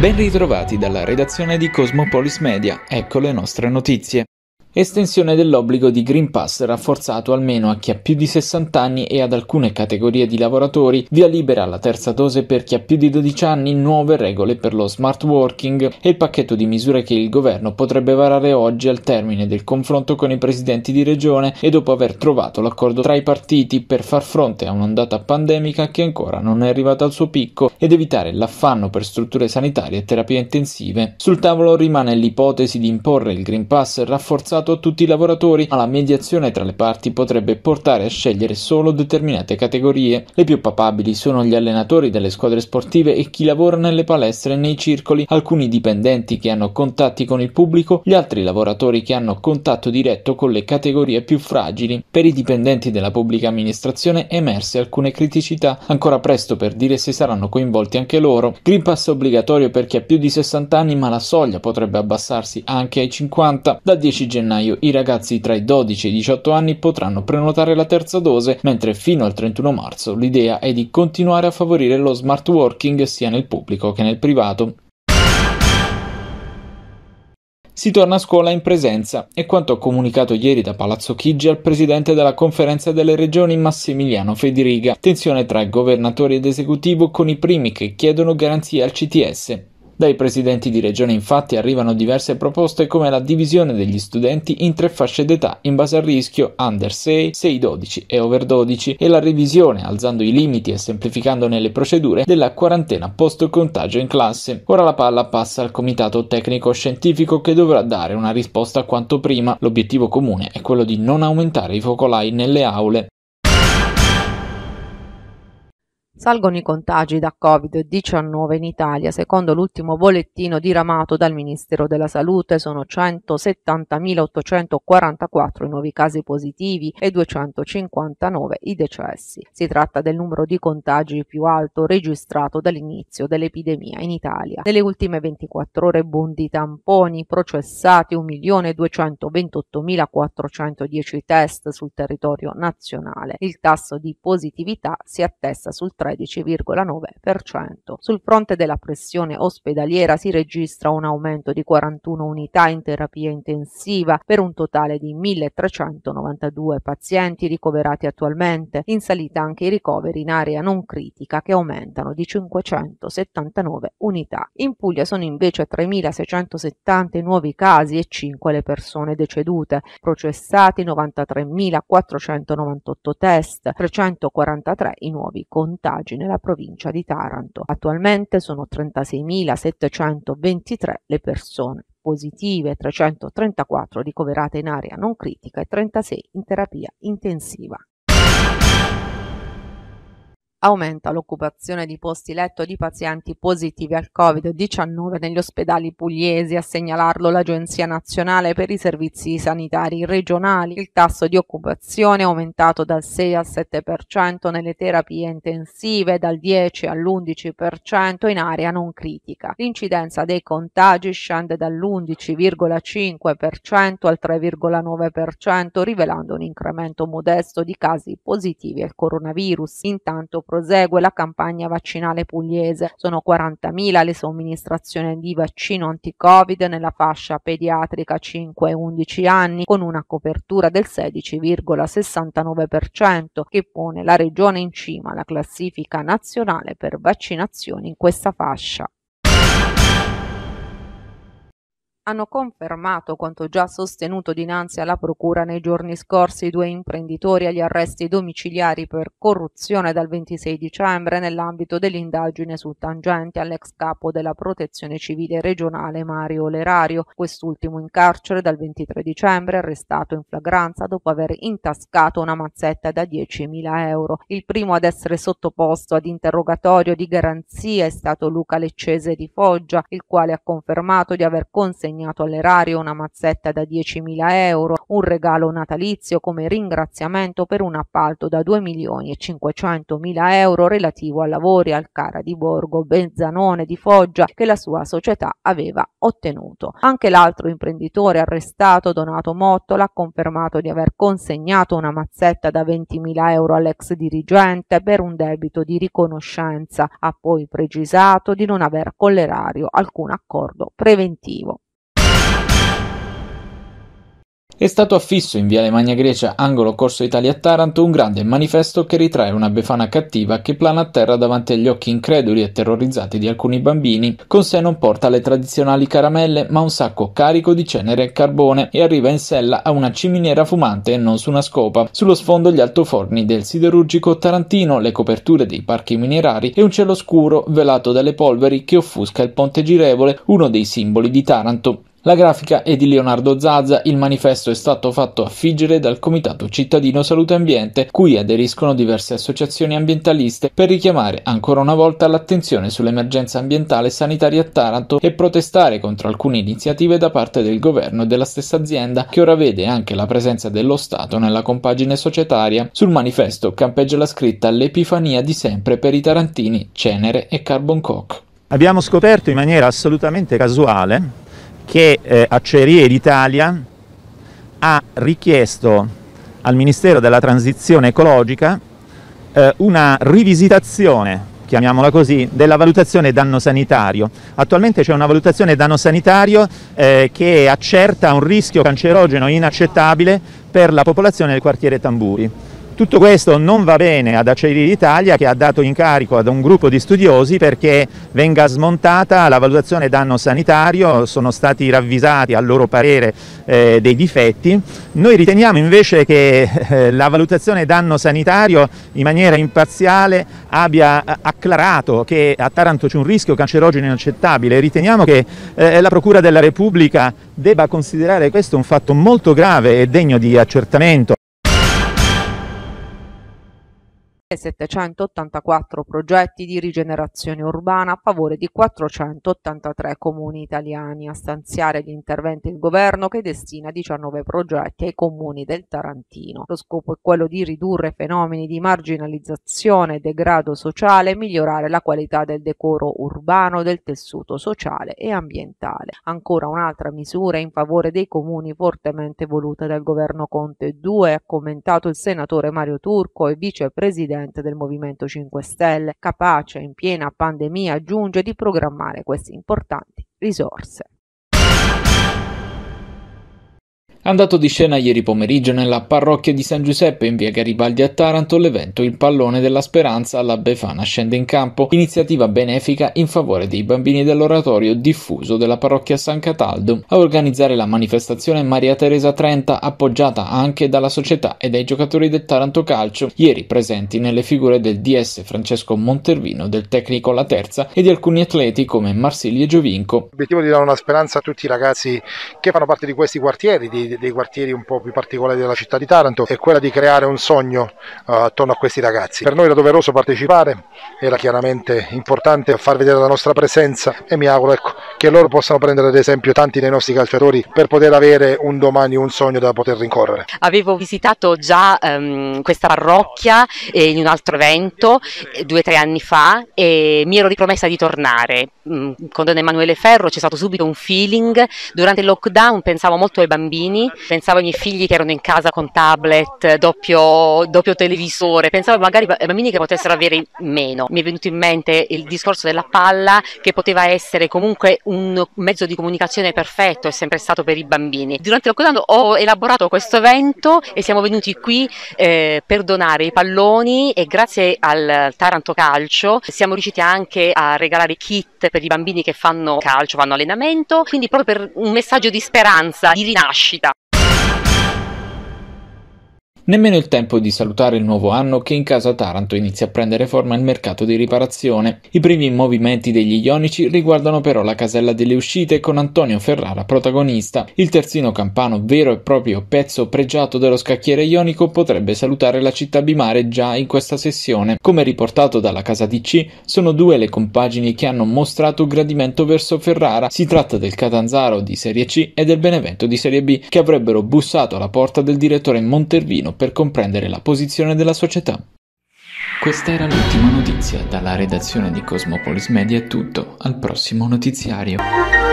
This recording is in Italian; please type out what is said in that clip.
Ben ritrovati dalla redazione di Cosmopolis Media, ecco le nostre notizie. Estensione dell'obbligo di Green Pass rafforzato almeno a chi ha più di 60 anni e ad alcune categorie di lavoratori, via libera alla terza dose per chi ha più di 12 anni, nuove regole per lo smart working e il pacchetto di misure che il governo potrebbe varare oggi al termine del confronto con i presidenti di regione e dopo aver trovato l'accordo tra i partiti per far fronte a un'ondata pandemica che ancora non è arrivata al suo picco ed evitare l'affanno per strutture sanitarie e terapie intensive. Sul tavolo rimane l'ipotesi di imporre il Green Pass rafforzato imputato tutti i lavoratori, ma la mediazione tra le parti potrebbe portare a scegliere solo determinate categorie. Le più papabili sono gli allenatori delle squadre sportive e chi lavora nelle palestre e nei circoli, alcuni dipendenti che hanno contatti con il pubblico, gli altri lavoratori che hanno contatto diretto con le categorie più fragili. Per i dipendenti della pubblica amministrazione emerse alcune criticità, ancora presto per dire se saranno coinvolti anche loro. Green Pass obbligatorio per chi ha più di 60 anni, ma la soglia potrebbe abbassarsi anche ai 50 da 10 gennaio gennaio i ragazzi tra i 12 e i 18 anni potranno prenotare la terza dose, mentre fino al 31 marzo l'idea è di continuare a favorire lo smart working sia nel pubblico che nel privato. Si torna a scuola in presenza, è quanto comunicato ieri da Palazzo Chigi al presidente della conferenza delle regioni Massimiliano Federiga. Tensione tra governatori ed esecutivo con i primi che chiedono garanzie al CTS. Dai presidenti di regione infatti arrivano diverse proposte come la divisione degli studenti in tre fasce d'età in base al rischio under 6, 6-12 e over 12 e la revisione, alzando i limiti e semplificandone le procedure, della quarantena post-contagio in classe. Ora la palla passa al comitato tecnico-scientifico che dovrà dare una risposta quanto prima. L'obiettivo comune è quello di non aumentare i focolai nelle aule. Salgono i contagi da Covid-19 in Italia. Secondo l'ultimo bollettino diramato dal Ministero della Salute sono 170.844 i nuovi casi positivi e 259 i decessi. Si tratta del numero di contagi più alto registrato dall'inizio dell'epidemia in Italia. Nelle ultime 24 ore bondi tamponi processati 1.228.410 test sul territorio nazionale. Il tasso di positività si attesta sul 3%. 13,9%. Sul fronte della pressione ospedaliera si registra un aumento di 41 unità in terapia intensiva per un totale di 1.392 pazienti ricoverati attualmente, in salita anche i ricoveri in area non critica che aumentano di 579 unità. In Puglia sono invece 3.670 nuovi casi e 5 le persone decedute, processati 93.498 test, 343 i nuovi contatti naufragi nella provincia di Taranto. Attualmente sono 36.723 le persone positive, 334 ricoverate in area non critica e 36 in terapia intensiva aumenta l'occupazione di posti letto di pazienti positivi al Covid-19 negli ospedali pugliesi, a segnalarlo l'Agenzia Nazionale per i Servizi Sanitari Regionali. Il tasso di occupazione è aumentato dal 6 al 7% nelle terapie intensive, dal 10 all'11% in area non critica. L'incidenza dei contagi scende dall'11,5% al 3,9%, rivelando un incremento modesto di casi positivi al coronavirus. Intanto prosegue la campagna vaccinale pugliese. Sono 40.000 le somministrazioni di vaccino anti-Covid nella fascia pediatrica 5-11 anni, con una copertura del 16,69%, che pone la regione in cima alla classifica nazionale per vaccinazioni in questa fascia. hanno confermato quanto già sostenuto dinanzi alla Procura nei giorni scorsi i due imprenditori agli arresti domiciliari per corruzione dal 26 dicembre nell'ambito dell'indagine su tangenti all'ex capo della Protezione Civile regionale Mario Lerario, quest'ultimo in carcere dal 23 dicembre arrestato in flagranza dopo aver intascato una mazzetta da 10.000 euro. Il primo ad essere sottoposto ad interrogatorio di garanzia è stato Luca Leccese di Foggia, il quale ha confermato di aver consegnato assegnato all'erario una mazzetta da 10.000 euro, un regalo natalizio come ringraziamento per un appalto da 2 milioni e 500.000 euro relativo a lavori al Cara di Borgo, Bezzanone di Foggia che la sua società aveva ottenuto. Anche l'altro imprenditore arrestato, Donato Mottola, ha confermato di aver consegnato una mazzetta da 20.000 euro all'ex dirigente per un debito di riconoscenza. Ha poi precisato di non aver con l'erario alcun accordo preventivo. È stato affisso in Viale Magna Grecia, angolo Corso Italia a Taranto, un grande manifesto che ritrae una befana cattiva che plana a terra davanti agli occhi increduli e terrorizzati di alcuni bambini. Con sé non porta le tradizionali caramelle, ma un sacco carico di cenere e carbone e arriva in sella a una ciminiera fumante e non su una scopa. Sullo sfondo gli altoforni del siderurgico tarantino, le coperture dei parchi minerari e un cielo scuro velato dalle polveri che offusca il ponte girevole, uno dei simboli di Taranto. La grafica è di Leonardo Zazza, il manifesto è stato fatto affiggere dal Comitato Cittadino Salute Ambiente, cui aderiscono diverse associazioni ambientaliste per richiamare ancora una volta l'attenzione sull'emergenza ambientale e sanitaria a Taranto e protestare contro alcune iniziative da parte del governo e della stessa azienda che ora vede anche la presenza dello Stato nella compagine societaria. Sul manifesto campeggia la scritta L'epifania di sempre per i tarantini, cenere e carbon coke. Abbiamo scoperto in maniera assolutamente casuale che eh, Acciaierie d'Italia ha richiesto al Ministero della Transizione Ecologica eh, una rivisitazione, chiamiamola così, della valutazione danno sanitario. Attualmente c'è una valutazione danno sanitario eh, che accerta un rischio cancerogeno inaccettabile per la popolazione del quartiere Tamburi. Tutto questo non va bene ad Acciaierie d'Italia che ha dato incarico ad un gruppo di studiosi perché venga smontata la valutazione danno sanitario, sono stati ravvisati a loro parere eh, dei difetti. Noi riteniamo invece che eh, la valutazione danno sanitario in maniera imparziale abbia acclarato che a Taranto c'è un rischio cancerogeno inaccettabile. Riteniamo che eh, la Procura della Repubblica debba considerare questo un fatto molto grave e degno di accertamento. setecentottantaquattro progetti di rigenerazione urbana a favore di 483 comuni italiani. A stanziare gli interventi il governo che destina 19 progetti ai comuni del Tarantino. Lo scopo è quello di ridurre fenomeni di marginalizzazione e degrado sociale e migliorare la qualità del decoro urbano, del tessuto sociale e ambientale. Ancora un'altra misura in favore dei comuni fortemente voluta dal governo Conte 2, ha commentato il senatore Mario Turco e vicepresidente presidente del Movimento 5 Stelle, capace in piena pandemia giunge di programmare queste importanti risorse. Andato di scena ieri pomeriggio nella parrocchia di San Giuseppe in via Garibaldi a Taranto, l'evento Il pallone della speranza alla Befana scende in campo, iniziativa benefica in favore dei bambini dell'oratorio diffuso della parrocchia San Cataldo. A organizzare la manifestazione Maria Teresa Trenta, appoggiata anche dalla società e dai giocatori del Taranto Calcio, ieri presenti nelle figure del DS Francesco Montervino, del tecnico La Terza e di alcuni atleti come Marsilio e Giovinco. L'obiettivo di dare una speranza a tutti i ragazzi che fanno parte di questi quartieri, di dei quartieri un po' più particolari della città di Taranto è quella di creare un sogno uh, attorno a questi ragazzi. Per noi era doveroso partecipare, era chiaramente importante far vedere la nostra presenza e mi auguro ecco, che loro possano prendere ad esempio tanti dei nostri calciatori per poter avere un domani un sogno da poter rincorrere. Avevo visitato già um, questa parrocchia eh, in un altro evento eh, due o tre anni fa e mi ero ripromessa di tornare. Mm, con Don Emanuele Ferro c'è stato subito un feeling, durante il lockdown pensavo molto ai bambini pensavo ai miei figli che erano in casa con tablet, doppio, doppio televisore, pensavo magari ai bambini che potessero avere meno. Mi è venuto in mente il discorso della palla che poteva essere comunque un mezzo di comunicazione perfetto, è sempre stato per i bambini. Durante il lockdown ho elaborato questo evento e siamo venuti qui eh, per donare i palloni e grazie al Taranto Calcio siamo riusciti anche a regalare kit per i bambini che fanno calcio, fanno allenamento, quindi proprio per un messaggio di speranza, di rinascita. Nemmeno il tempo di salutare il nuovo anno che in casa Taranto inizia a prendere forma il mercato di riparazione. I primi movimenti degli ionici riguardano però la casella delle uscite con Antonio Ferrara protagonista. Il terzino campano, vero e proprio pezzo pregiato dello scacchiere ionico, potrebbe salutare la città bimare già in questa sessione. Come riportato dalla casa DC, sono due le compagini che hanno mostrato gradimento verso Ferrara. Si tratta del Catanzaro di Serie C e del Benevento di Serie B, che avrebbero bussato alla porta del direttore Montervino per comprendere la posizione della società. Questa era l'ultima notizia, dalla redazione di Cosmopolis Media è tutto, al prossimo notiziario.